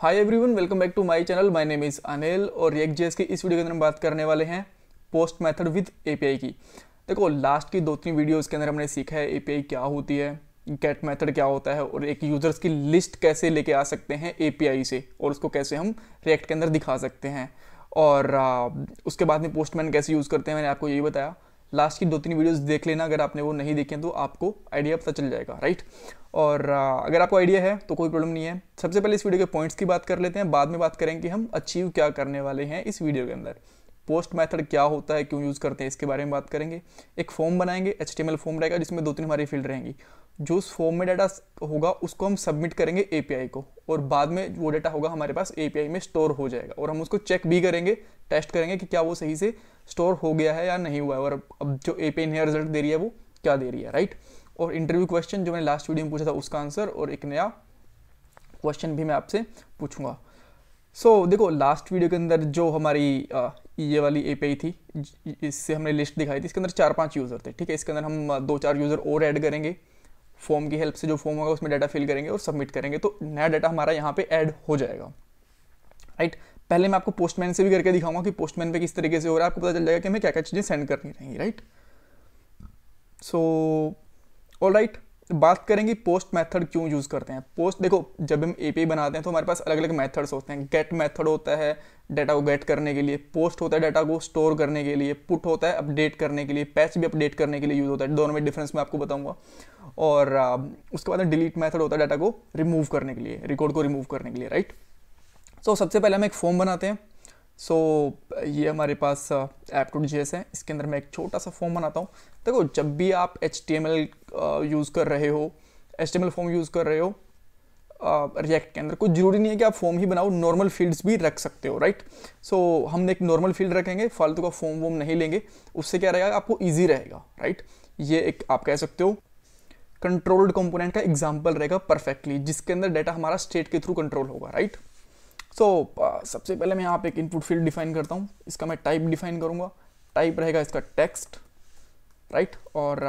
Hi everyone welcome back to my channel my name is Anil और एक जेस की इस वीडियो के अंदर हम बात करने वाले हैं पोस्ट मेथड विद एपीआई की देखो लास्ट की दो तीन वीडियोस के अंदर हमने सीखा है एपीआई क्या होती है गेट मेथड क्या होता है और एक यूज़र्स की लिस्ट कैसे लेके आ सकते हैं एपीआई से और उसको कैसे हम रिएक्ट के अंदर दिखा सकते हैं और उसके बाद में पोस्टमैन कैसे यूज़ करते हैं मैंने आपको यही बताया लास्ट की दो तीन वीडियोस देख लेना अगर आपने वो नहीं देखे तो आपको आइडिया पता चल जाएगा राइट और अगर आपको आइडिया है तो कोई प्रॉब्लम नहीं है सबसे पहले इस वीडियो के पॉइंट्स की बात कर लेते हैं बाद में बात करेंगे कि हम अचीव क्या करने वाले हैं इस वीडियो के अंदर पोस्ट मैथड क्या होता है क्यों यूज़ करते हैं इसके बारे में बात करेंगे एक फॉर्म बनाएंगे एच फॉर्म रहेगा जिसमें दो तीन हमारी फील्ड रहेंगी जो उस फॉर्म में डाटा होगा उसको हम सबमिट करेंगे एपीआई को और बाद में वो डाटा होगा हमारे पास एपीआई में स्टोर हो जाएगा और हम उसको चेक भी करेंगे टेस्ट करेंगे कि क्या वो सही से स्टोर हो गया है या नहीं हुआ है और अब जो ए पी रिजल्ट दे रही है वो क्या दे रही है राइट और इंटरव्यू क्वेश्चन जो मैंने लास्ट वीडियो में पूछा था उसका आंसर और एक नया क्वेश्चन भी मैं आपसे पूछूंगा सो so, देखो लास्ट वीडियो के अंदर जो हमारी आ, ये वाली ए थी इससे हमने लिस्ट दिखाई थी इसके अंदर चार पांच यूज़र थे ठीक है इसके अंदर हम दो चार यूज़र और ऐड करेंगे फॉर्म की हेल्प से जो फॉर्म होगा उसमें डाटा फिल करेंगे और सबमिट करेंगे तो नया डाटा हमारा यहाँ पे ऐड हो जाएगा राइट पहले मैं आपको पोस्टमैन से भी करके दिखाऊंगा कि पोस्टमैन पे किस तरीके से हो रहा है आपको पता चल जाएगा कि हमें क्या क्या चीज़ें सेंड करनी रहेंगी राइट सो ऑल राइट बात करेंगे पोस्ट मैथड क्यों यूज़ करते हैं पोस्ट देखो जब हम ए बनाते हैं तो हमारे पास अलग अलग मैथड्स होते हैं गेट मैथड होता है डाटा को गेट करने के लिए पोस्ट होता है डाटा को स्टोर करने के लिए पुट होता है अपडेट करने के लिए पैच भी अपडेट करने के लिए यूज़ होता है दोनों में डिफरेंस मैं आपको बताऊंगा और uh, उसके बाद डिलीट मैथड होता है डाटा को रिमूव करने के लिए रिकॉर्ड को रिमूव करने के लिए राइट सो so, सबसे पहले हम एक फॉर्म बनाते हैं सो so, ये हमारे पास ऐप टू जी है इसके अंदर मैं एक छोटा सा फॉर्म बनाता हूँ देखो जब भी आप एच यूज़ uh, कर रहे हो एच फॉर्म यूज़ कर रहे हो रिएक्ट uh, के अंदर कुछ जरूरी नहीं है कि आप फॉर्म ही बनाओ नॉर्मल फील्ड्स भी रख सकते हो राइट सो so, हम एक नॉर्मल फील्ड रखेंगे फालतू का फॉर्म वॉर्म नहीं लेंगे उससे क्या रहेगा आपको ईजी रहेगा राइट ये एक आप कह सकते हो कंट्रोल्ड कंपोनेंट का एग्जाम्पल रहेगा परफेक्टली जिसके अंदर डाटा हमारा स्टेट के थ्रू कंट्रोल होगा राइट सो so, uh, सबसे पहले मैं यहाँ पे एक इनपुट फील्ड डिफाइन करता हूँ इसका मैं टाइप डिफाइन करूँगा टाइप रहेगा इसका टेक्स्ट राइट और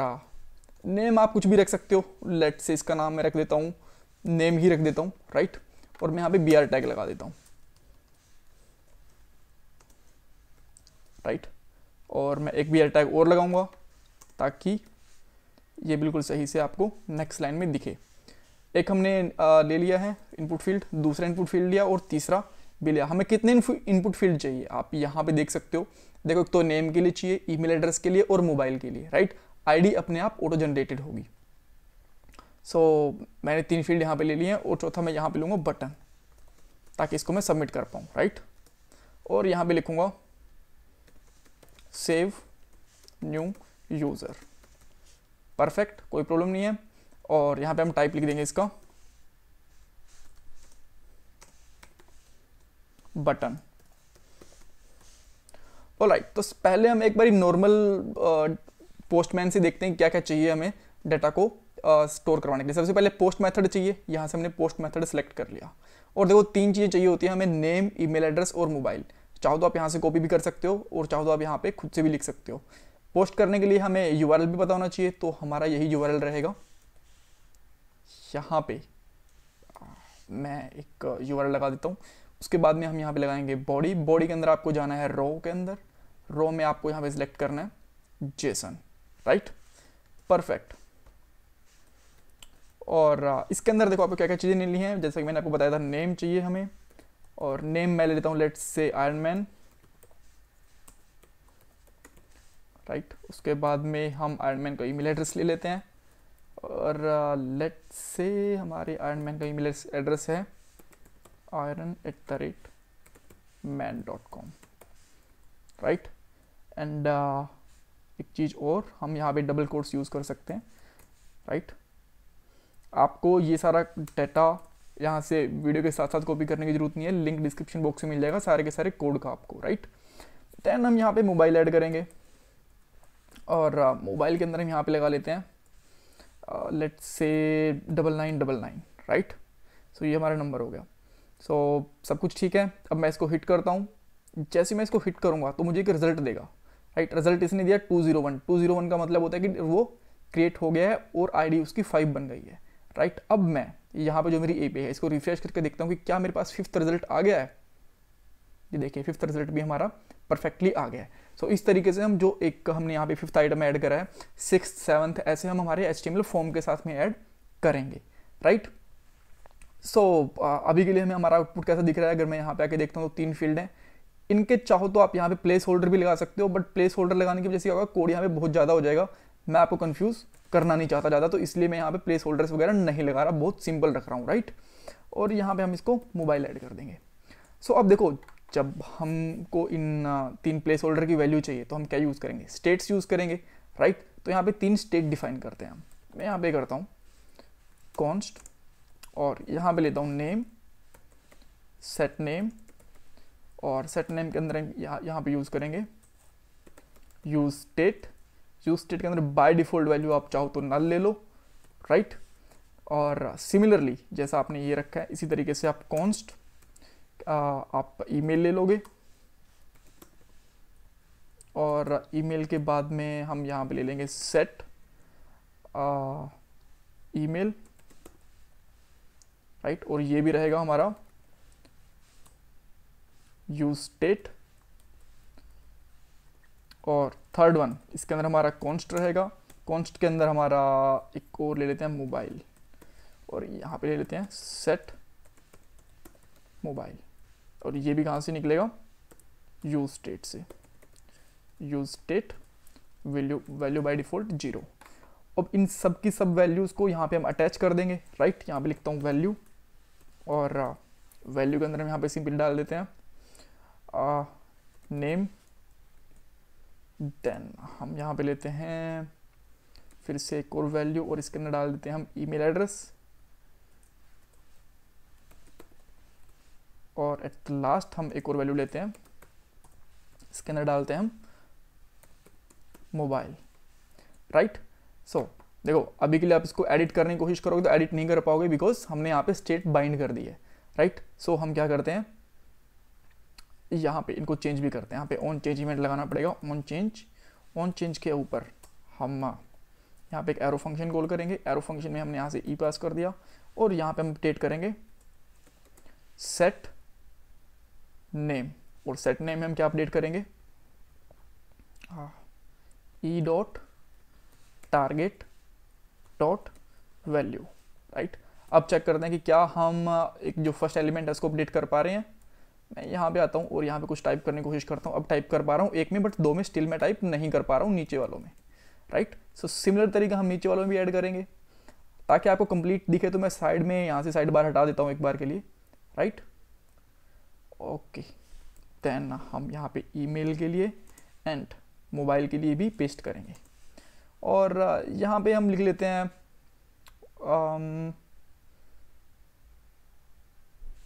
नेम uh, आप कुछ भी रख सकते हो लेट से इसका नाम मैं रख देता हूँ नेम ही रख देता हूँ राइट और मैं यहाँ पे बी आर टैग लगा देता हूँ राइट और मैं एक बी आर टैग और लगाऊंगा ताकि ये बिल्कुल सही से आपको नेक्स्ट लाइन में दिखे एक हमने ले लिया है इनपुट फील्ड दूसरा इनपुट फील्ड लिया और तीसरा भी लिया हमें कितने इनपुट फील्ड चाहिए आप यहाँ पे देख सकते हो देखो एक तो नेम के लिए चाहिए ईमेल एड्रेस के लिए और मोबाइल के लिए राइट आईडी अपने आप ऑटो जनरेटेड होगी सो so, मैंने तीन फील्ड यहाँ पे ले लिए हैं और चौथा मैं यहाँ पे लूँगा बटन ताकि इसको मैं सबमिट कर पाऊँ राइट और यहाँ पे लिखूँगा सेव न्यू यूज़र परफेक्ट कोई प्रॉब्लम नहीं है और यहाँ पे हम टाइप लिख देंगे इसका बटन राइट right, तो पहले हम एक बार नॉर्मल पोस्टमैन से देखते हैं क्या क्या चाहिए हमें डाटा को स्टोर करवाने के लिए सबसे पहले पोस्ट मेथड चाहिए यहाँ से हमने पोस्ट मेथड सेलेक्ट कर लिया और देखो तीन चीज़ें चाहिए होती है हमें नेम ईमेल एड्रेस और मोबाइल चाहो तो आप यहाँ से कॉपी भी कर सकते हो और चाहो तो आप यहाँ पे खुद से भी लिख सकते हो पोस्ट करने के लिए हमें यू भी पता होना चाहिए तो हमारा यही यू रहेगा यहाँ पे मैं एक यू लगा देता हूँ उसके बाद में हम यहाँ पे लगाएंगे बॉडी बॉडी के अंदर आपको जाना है रो के अंदर रो में आपको यहाँ पे सिलेक्ट करना है जेसन राइट परफेक्ट और इसके अंदर देखो आपको क्या क्या चीज़ें ली हैं जैसे कि मैंने आपको बताया था नेम चाहिए हमें और नेम मैं ले लेता हूँ let's say iron man right उसके बाद में हम आयरन मैन का ईमेल एड्रेस ले लेते हैं और लेट uh, से हमारे आयरन मैन का ईमेल एड्रेस है iron at the rate man dot com right and एक चीज़ और हम यहाँ पे डबल कोर्स यूज़ कर सकते हैं राइट right? आपको ये सारा डाटा यहाँ से वीडियो के साथ साथ कॉपी करने की ज़रूरत नहीं है लिंक डिस्क्रिप्शन बॉक्स में मिल जाएगा सारे के सारे कोड का आपको राइट right? देन हम यहाँ पे मोबाइल ऐड करेंगे और मोबाइल के अंदर हम यहाँ पे लगा लेते हैं let's say double nine double nine right so ये हमारा नंबर हो गया सो so, सब कुछ ठीक है अब मैं इसको हिट करता हूँ जैसे मैं इसको हिट करूँगा तो मुझे एक रिजल्ट देगा राइट रिजल्ट इसने दिया two zero one two zero one का मतलब होता है कि वो क्रिएट हो गया है और आईडी उसकी फाइव बन गई है राइट अब मैं यहाँ पर जो मेरी ए है इसको रिफ्रेश करके देखता हूँ कि क्या मेरे पास फिफ्थ रिजल्ट आ गया है ये देखिए फिफ्थ रिजल्ट भी हमारा परफेक्टली आ गया है सो so, इस तरीके से हम जो एक हमने यहाँ पे फिफ्थ आइटम ऐड करा है सिक्स सेवन्थ ऐसे हम हमारे एच फॉर्म के साथ में ऐड करेंगे राइट right? सो so, अभी के लिए हमें हमारा आउटपुट कैसा दिख रहा है अगर मैं यहाँ पे आके देखता हूँ तो तीन फील्ड हैं इनके चाहो तो आप यहाँ पे प्लेस होल्डर भी लगा सकते हो बट प्लेस होल्डर लगाने की वजह से क्या होगा कोड यहाँ पे बहुत ज़्यादा हो जाएगा मैं आपको कन्फ्यूज़ करना नहीं चाहता ज़्यादा तो इसलिए मैं यहाँ पे प्लेस होल्डर्स वगैरह नहीं लगा रहा बहुत सिंपल रख रहा हूँ राइट और यहाँ पे हम इसको मोबाइल ऐड कर देंगे सो so, अब देखो जब हमको इन तीन प्लेस होल्डर की वैल्यू चाहिए तो हम क्या यूज़ करेंगे स्टेट्स यूज़ करेंगे राइट तो यहाँ पे तीन स्टेट डिफाइन करते हैं हम मैं यहाँ पे करता हूँ कॉन्स्ट और यहाँ पे लेता हूँ नेम सेट नेम और सेट नेम के अंदर यहाँ यहाँ पर यूज़ करेंगे यूज स्टेट यूज स्टेट के अंदर बाय डिफ़ॉल्ट वैल्यू आप चाहो तो नल ले लो राइट और सिमिलरली जैसा आपने ये रखा है इसी तरीके से आप कॉन्स्ट आप ईमेल ले लोगे और ईमेल के बाद में हम यहाँ पे ले लेंगे सेट ईमेल राइट और ये भी रहेगा हमारा यूज स्टेट और थर्ड वन इसके अंदर हमारा कॉन्स्ट रहेगा कॉन्स्ट के अंदर हमारा एक और ले लेते हैं मोबाइल और यहाँ पे ले लेते हैं सेट मोबाइल और ये भी कहाँ से निकलेगा यू स्टेट से use state value value by default zero अब इन सब की सब वैल्यूज़ को यहाँ पे हम अटैच कर देंगे राइट यहाँ पे लिखता हूँ वैल्यू और वैल्यू uh, के अंदर हम यहाँ पे सिंपल डाल देते हैं नेम uh, देन हम यहाँ पे लेते हैं फिर से एक और वैल्यू और इसके अंदर डाल देते हैं हम ईमेल एड्रेस और एट लास्ट हम एक और वैल्यू लेते हैं इसके अंदर डालते हैं हम मोबाइल राइट सो देखो अभी के लिए आप इसको एडिट करने की कोशिश करोगे तो एडिट नहीं कर पाओगे बिकॉज हमने यहाँ पे स्टेट बाइंड कर दी है राइट सो so, हम क्या करते हैं यहाँ पे इनको चेंज भी करते हैं यहाँ पे ऑन चेंज इवेंट लगाना पड़ेगा ऑन चेंज ऑन चेंज के ऊपर हम यहाँ पे एक एरो फंक्शन कॉल करेंगे एरो फंक्शन में हमने यहाँ से ई e पास कर दिया और यहाँ पे हम डेट करेंगे सेट नेम और सेट नेम में हम क्या अपडेट करेंगे e dot target dot value right अब चेक करते हैं कि क्या हम एक जो फर्स्ट एलिमेंट है उसको अपडेट कर पा रहे हैं मैं यहाँ पे आता हूँ और यहाँ पे कुछ टाइप करने की कोशिश करता हूँ अब टाइप कर पा रहा हूँ एक में बट दो में स्टिल में टाइप नहीं कर पा रहा हूँ नीचे वालों में राइट सो सिमिलर तरीका हम नीचे वालों में भी ऐड करेंगे ताकि आपको कंप्लीट दिखे तो मैं साइड में यहाँ से साइड बार हटा देता हूँ एक बार के लिए राइट right? ओके देन हम यहाँ पे ईमेल के लिए एंड मोबाइल के लिए भी पेस्ट करेंगे और uh, यहाँ पे हम लिख लेते हैं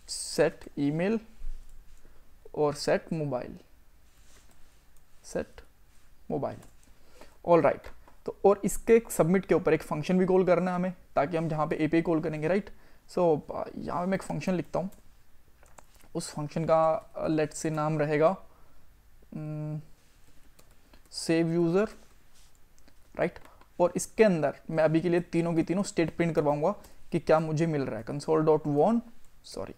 सेट um, ईमेल और set mobile set mobile all right तो और इसके सबमिट के ऊपर एक फंक्शन भी कॉल करना है हमें ताकि हम जहाँ पे ए कॉल करेंगे राइट सो uh, यहाँ पे मैं एक फंक्शन लिखता हूँ उस फंक्शन का लेट uh, से नाम रहेगा सेव यूज़र राइट और इसके अंदर मैं अभी के लिए तीनों की तीनों स्टेट प्रिंट करवाऊंगा कि क्या मुझे मिल रहा है कंसोल डॉट वॉन सॉरी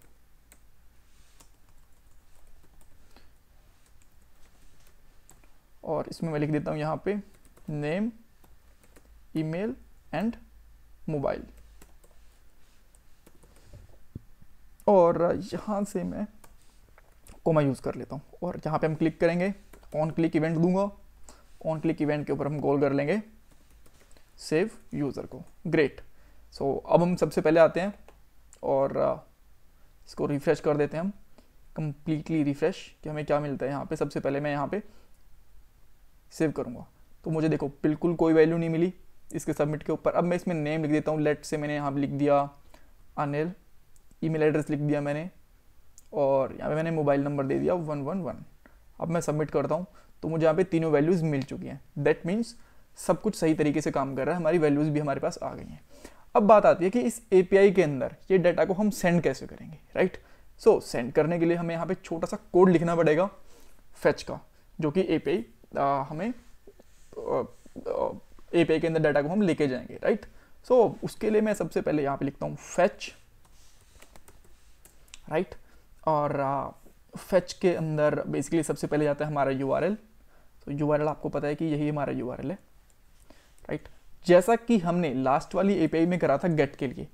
और इसमें मैं लिख देता हूं यहां पे नेम ईमेल एंड मोबाइल और यहाँ से मैं कोमा यूज़ कर लेता हूँ और यहाँ पे हम क्लिक करेंगे ऑन क्लिक इवेंट दूंगा ऑन क्लिक इवेंट के ऊपर हम गोल कर लेंगे सेव यूज़र को ग्रेट सो so, अब हम सबसे पहले आते हैं और uh, इसको रिफ़्रेश कर देते हैं हम कम्प्लीटली रिफ़्रेश कि हमें क्या मिलता है यहाँ पे सबसे पहले मैं यहाँ पे सेव करूँगा तो मुझे देखो बिल्कुल कोई वैल्यू नहीं मिली इसके सबमिट के ऊपर अब मैं इसमें नेम लिख देता हूँ लेट से मैंने यहाँ लिख दिया अनिल ईमेल एड्रेस लिख दिया मैंने और यहाँ पे मैंने मोबाइल नंबर दे दिया वन वन वन अब मैं सबमिट करता हूँ तो मुझे यहाँ पे तीनों वैल्यूज़ मिल चुकी हैं दैट मीन्स सब कुछ सही तरीके से काम कर रहा है हमारी वैल्यूज़ भी हमारे पास आ गई हैं अब बात आती है कि इस ए के अंदर ये डाटा को हम सेंड कैसे करेंगे राइट सो सेंड करने के लिए हमें यहाँ पे छोटा सा कोड लिखना पड़ेगा फैच का जो कि ए हमें ए के अंदर डाटा को हम लेके जाएंगे राइट सो so, उसके लिए मैं सबसे पहले यहाँ पे लिखता हूँ फैच राइट और फेच uh, के अंदर बेसिकली सबसे पहले जाता है हमारा यू आर एल तो यू आर एल आपको पता है कि यही हमारा यू आर एल है राइट जैसा कि हमने लास्ट वाली ए में करा था गेट के लिए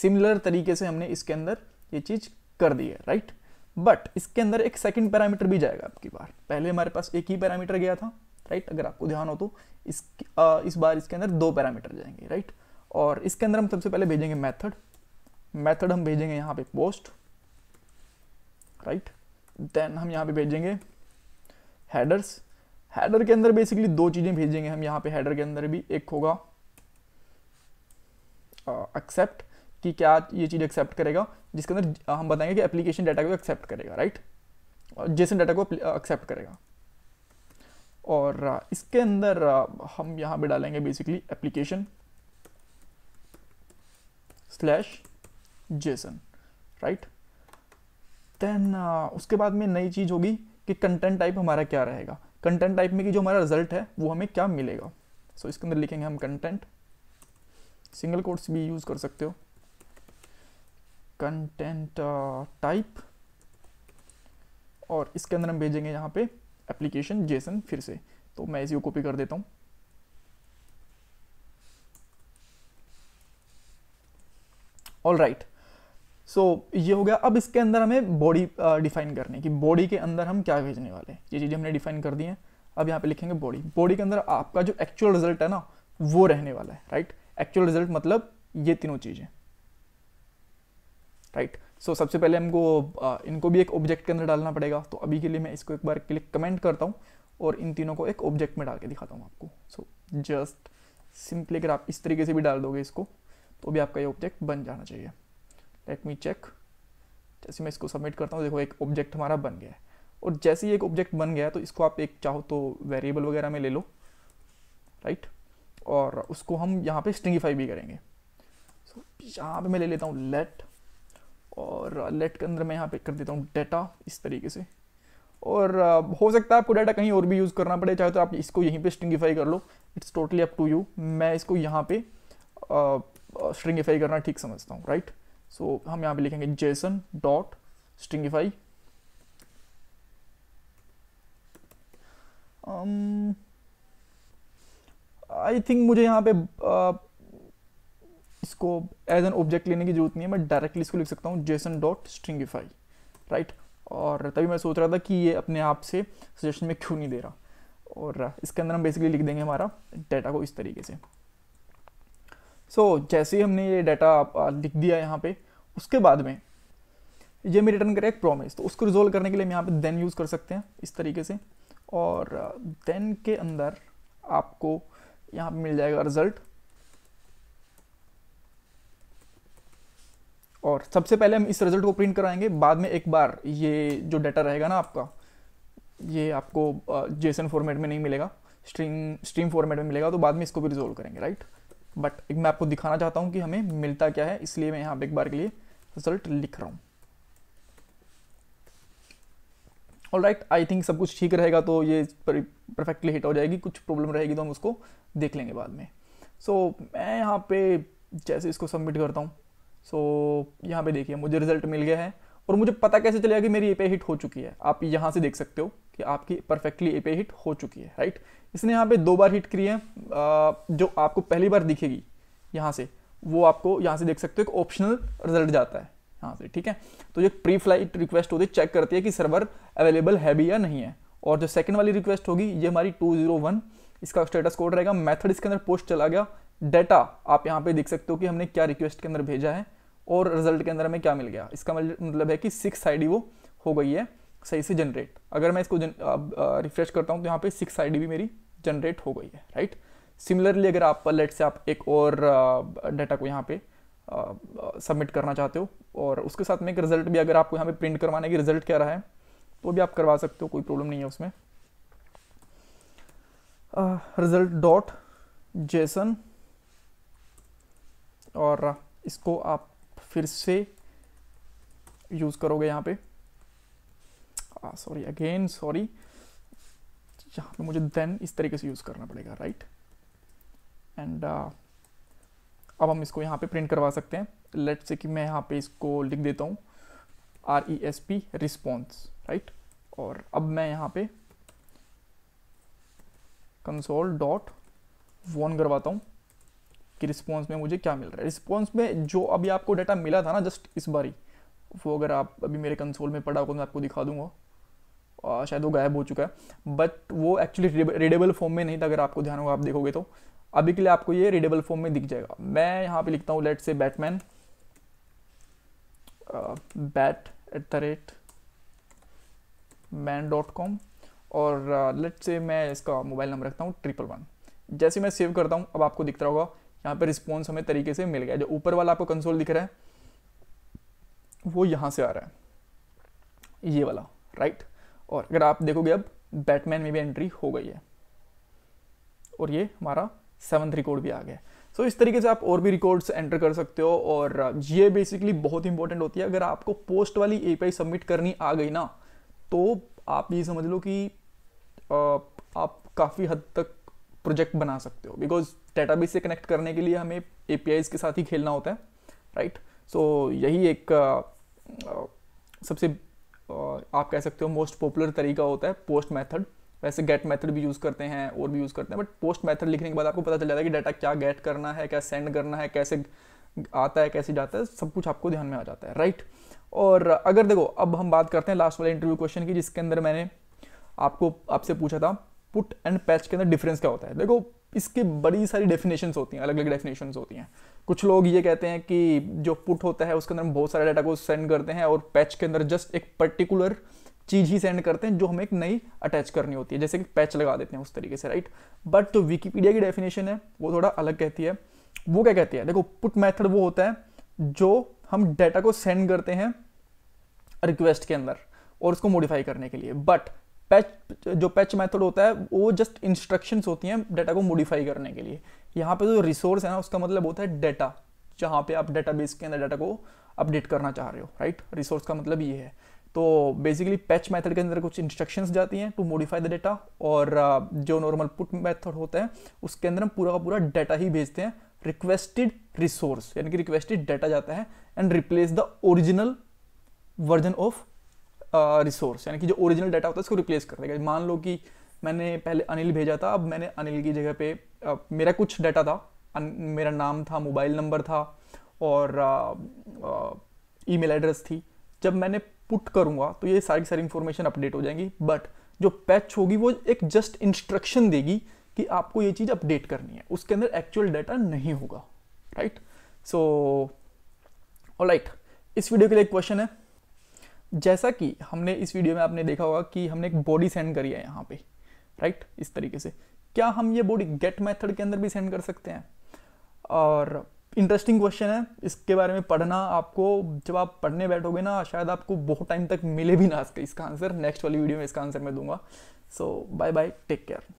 सिमिलर तरीके से हमने इसके अंदर ये चीज़ कर दी है राइट बट इसके अंदर एक सेकंड पैरामीटर भी जाएगा आपकी बार पहले हमारे पास एक ही पैरामीटर गया था राइट अगर आपको ध्यान हो तो इस आ, uh, इस बार इसके अंदर दो पैरामीटर जाएंगे राइट और इसके अंदर हम सबसे पहले भेजेंगे मेथड मेथड हम भेजेंगे यहाँ पे पोस्ट राइट देन हम यहाँ पे भेजेंगे हैडर्स हैडर के अंदर बेसिकली दो चीज़ें भेजेंगे हम यहाँ पे हैडर के अंदर भी एक होगा एक्सेप्ट कि क्या ये चीज़ एक्सेप्ट करेगा जिसके अंदर हम बताएंगे कि एप्लीकेशन डाटा को एक्सेप्ट करेगा राइट और जेसन डाटा को एक्सेप्ट करेगा और इसके अंदर हम यहाँ पे डालेंगे basically application slash JSON right then uh, उसके बाद में नई चीज़ होगी कि कंटेंट टाइप हमारा क्या रहेगा कंटेंट टाइप में कि जो हमारा रिजल्ट है वो हमें क्या मिलेगा सो so, इसके अंदर लिखेंगे हम कंटेंट सिंगल कोट्स भी यूज़ कर सकते हो कंटेंट टाइप uh, और इसके अंदर हम भेजेंगे यहाँ पे एप्लीकेशन जेसन फिर से तो मैं इसी को कॉपी कर देता हूँ all right right. So so, ये हो गया अब इसके अंदर हमें बॉडी डिफाइन uh, करनी कि बॉडी के अंदर हम क्या भेजने वाले हैं ये चीज़ें हमने डिफाइन कर दी हैं अब यहाँ पे लिखेंगे बॉडी बॉडी के अंदर आपका जो एक्चुअल रिजल्ट है ना वो रहने वाला है राइट एक्चुअल रिजल्ट मतलब ये तीनों चीज़ें राइट सो so, सबसे पहले हमको uh, इनको भी एक ऑब्जेक्ट के अंदर डालना पड़ेगा तो अभी के लिए मैं इसको एक बार क्लिक कमेंट करता हूँ और इन तीनों को एक ऑब्जेक्ट में डाल के दिखाता हूँ आपको सो जस्ट सिंपली अगर आप इस तरीके से भी डाल दोगे इसको तो भी आपका ये ऑब्जेक्ट बन जाना चाहिए लेट मी चेक जैसे मैं इसको सबमिट करता हूँ देखो एक ऑब्जेक्ट हमारा बन गया है और जैसे ही एक ऑब्जेक्ट बन गया तो इसको आप एक चाहो तो वेरिएबल वगैरह में ले लो राइट और उसको हम यहाँ पे स्ट्रिंगिफाई भी करेंगे सो so, यहाँ पे मैं ले लेता हूँ लेट और लेट के अंदर मैं यहाँ पे कर देता हूँ डेटा इस तरीके से और uh, हो सकता है आपको डाटा कहीं और भी यूज़ करना पड़े चाहे तो आप इसको यहीं पे स्ट्रिंगिफाई कर लो it's totally up to you मैं इसको यहाँ पे स्ट्रिंगिफाई uh, uh, करना ठीक समझता हूँ राइट right? सो so, हम यहाँ पे लिखेंगे JSON dot stringify I think मुझे यहाँ पे uh, इसको एज एन ऑब्जेक्ट लेने की जरूरत नहीं है मैं डायरेक्टली इसको लिख सकता हूँ जेसन डॉट स्ट्रिंगिफाई राइट और तभी मैं सोच रहा था कि ये अपने आप से सजेशन में क्यों नहीं दे रहा और इसके अंदर हम बेसिकली लिख देंगे हमारा डाटा को इस तरीके से सो so, जैसे ही हमने ये डाटा लिख दिया यहाँ पे उसके बाद में ये मैं रिटर्न करें एक प्रोमिस तो उसको रिजोल्व करने के लिए हम यहाँ पे देन यूज़ कर सकते हैं इस तरीके से और देन के अंदर आपको यहाँ पे मिल जाएगा रिजल्ट और सबसे पहले हम इस रिजल्ट को प्रिंट कराएंगे बाद में एक बार ये जो डाटा रहेगा ना आपका ये आपको जेसन फॉर्मेट में नहीं मिलेगा स्ट्रीम स्ट्रीम फॉर्मेट में मिलेगा तो बाद में इसको भी रिजोल्व करेंगे राइट बट मैं आपको दिखाना चाहता हूँ कि हमें मिलता क्या है इसलिए मैं यहाँ पे एक बार के लिए रिजल्ट लिख रहा हूँ ऑल राइट आई थिंक सब कुछ ठीक रहेगा तो ये परफेक्टली हिट हो जाएगी कुछ प्रॉब्लम रहेगी तो हम उसको देख लेंगे बाद में सो so, मैं यहाँ पे जैसे इसको सबमिट करता हूँ सो so, यहाँ पे देखिए मुझे रिजल्ट मिल गया है और मुझे पता कैसे चलेगा कि मेरी ये पे हिट हो चुकी है आप यहाँ से देख सकते हो कि आपकी परफेक्टली ए पे हिट हो चुकी है राइट इसने यहाँ पे दो बार हिट करी है जो आपको पहली बार दिखेगी यहाँ से वो आपको यहाँ से देख सकते हो एक ऑप्शनल रिजल्ट जाता है यहाँ से ठीक है तो ये प्री फ्लाइट रिक्वेस्ट होती है चेक करती है कि सर्वर अवेलेबल है भी या नहीं है और जो सेकंड वाली रिक्वेस्ट होगी ये हमारी टू इसका स्टेटस कोड रहेगा मैथड इसके अंदर पोस्ट चला गया डेटा आप यहाँ पर देख सकते हो कि हमने क्या रिक्वेस्ट के अंदर भेजा है और रिजल्ट के अंदर हमें क्या मिल गया इसका मतलब है कि सिक्स आई वो हो गई है सही से जनरेट अगर मैं इसको रिफ्रेश करता हूँ तो यहाँ पे सिक्स आई भी मेरी जनरेट हो गई है राइट सिमिलरली अगर आप लेट से आप एक और डाटा को यहाँ पे सबमिट करना चाहते हो और उसके साथ में एक रिजल्ट भी अगर आपको यहाँ पे प्रिंट करवाने की रिजल्ट क्या रहा है तो भी आप करवा सकते हो कोई प्रॉब्लम नहीं है उसमें रिजल्ट डॉट जेसन और इसको आप फिर से यूज़ करोगे यहाँ पे सॉरी अगेन सॉरी यहाँ पे मुझे देन इस तरीके से यूज़ करना पड़ेगा राइट एंड uh, अब हम इसको यहाँ पे प्रिंट करवा सकते हैं लेट से कि मैं यहाँ पे इसको लिख देता हूँ R E S P response right और अब मैं यहाँ पे कंसोल डॉट वॉन करवाता हूँ कि रिस्पॉन्स में मुझे क्या मिल रहा है रिस्पॉन्स में जो अभी आपको डाटा मिला था ना जस्ट इस बारी वो अगर आप अभी मेरे कंसोल में पड़ा होगा तो मैं आपको दिखा दूंगा शायद वो गायब हो चुका है बट वो एक्चुअली रीडेबल फॉर्म में नहीं था अगर आपको ध्यान होगा आप देखोगे तो अभी के लिए आपको ये रीडेबल फॉर्म में दिख जाएगा मैं यहाँ पे लिखता हूँ let say Batman bat at the rate man dot com और लेट uh, से मैं इसका मोबाइल नंबर रखता हूँ ट्रिपल वन जैसे मैं सेव करता हूँ अब आपको दिख रहा होगा यहाँ पर रिस्पॉन्स हमें तरीके से मिल गया जो ऊपर वाला आपको कंसोल दिख रहा है वो यहाँ से आ रहा है ये वाला राइट right? और अगर आप देखोगे अब बैटमैन में भी एंट्री हो गई है और ये हमारा सेवन्थ रिकॉर्ड भी आ गया सो so, इस तरीके से आप और भी रिकॉर्ड्स एंटर कर सकते हो और uh, ये बेसिकली बहुत इंपॉर्टेंट होती है अगर आपको पोस्ट वाली ए सबमिट करनी आ गई ना तो आप ये समझ लो कि uh, आप काफ़ी हद तक प्रोजेक्ट बना सकते हो बिकॉज डेटाबेस से कनेक्ट करने के लिए हमें ए के साथ ही खेलना होता है राइट right? सो so, यही एक आ, uh, सबसे आप कह सकते हो मोस्ट पॉपुलर तरीका होता है पोस्ट मैथड वैसे गेट मैथड भी यूज़ करते हैं और भी यूज़ करते हैं बट पोस्ट मैथड लिखने के बाद आपको पता चल जाता है कि डाटा क्या गेट करना है क्या सेंड करना है कैसे आता है कैसे जाता है सब कुछ आपको ध्यान में आ जाता है राइट और अगर देखो अब हम बात करते हैं लास्ट वाले इंटरव्यू क्वेश्चन की जिसके अंदर मैंने आपको आपसे पूछा था पुट एंड पैच के अंदर डिफरेंस क्या होता है देखो इसके बड़ी सारी डेफिनेशन होती हैं अलग अलग डेफिनेशन होती हैं कुछ लोग ये कहते हैं कि जो पुट होता है उसके अंदर हम बहुत सारे डाटा को सेंड करते हैं और पैच के अंदर जस्ट एक पर्टिकुलर चीज़ ही सेंड करते हैं जो हमें एक नई अटैच करनी होती है जैसे कि पैच लगा देते हैं उस तरीके से राइट बट जो विकीपीडिया की डेफिनेशन है वो थोड़ा अलग कहती है वो क्या कहती है देखो पुट मैथड वो होता है जो हम डाटा को सेंड करते हैं रिक्वेस्ट के अंदर और उसको मॉडिफाई करने के लिए बट पैच जो पैच मेथड होता है वो जस्ट इंस्ट्रक्शंस होती हैं डेटा को मॉडिफाई करने के लिए यहाँ पे जो रिसोर्स है ना उसका मतलब होता है डाटा जहाँ पे आप डेटा के अंदर डाटा को अपडेट करना चाह रहे हो राइट रिसोर्स का मतलब ये है तो बेसिकली पैच मेथड के अंदर कुछ इंस्ट्रक्शंस जाती हैं टू मॉडिफाई द डेटा और uh, जो नॉर्मल पुट मेथड होता है उसके अंदर हम पूरा का पूरा डाटा ही भेजते हैं रिक्वेस्टेड रिसोर्स यानी कि रिक्वेस्टेड डाटा जाता है and replace the original version of resource यानी कि जो ओरिजिनल डाटा होता है उसको रिप्लेस कर देगा मान लो कि मैंने पहले अनिल भेजा था अब मैंने अनिल की जगह पे आ, मेरा कुछ डाटा था अन, मेरा नाम था मोबाइल नंबर था और ईमेल एड्रेस थी जब मैंने पुट करूँगा तो ये सारी सारी इन्फॉर्मेशन अपडेट हो जाएंगी बट जो पैच होगी वो एक जस्ट इंस्ट्रक्शन देगी कि आपको ये चीज़ अपडेट करनी है उसके अंदर एक्चुअल डाटा नहीं होगा राइट सो और लाइट इस वीडियो के लिए एक क्वेश्चन है जैसा कि हमने इस वीडियो में आपने देखा होगा कि हमने एक बॉडी सेंड करी है यहाँ पे राइट इस तरीके से क्या हम ये बॉडी गेट मेथड के अंदर भी सेंड कर सकते हैं और इंटरेस्टिंग क्वेश्चन है इसके बारे में पढ़ना आपको जब आप पढ़ने बैठोगे ना शायद आपको बहुत टाइम तक मिले भी ना इसका आंसर नेक्स्ट वाली वीडियो में इसका आंसर मैं दूंगा so bye bye take care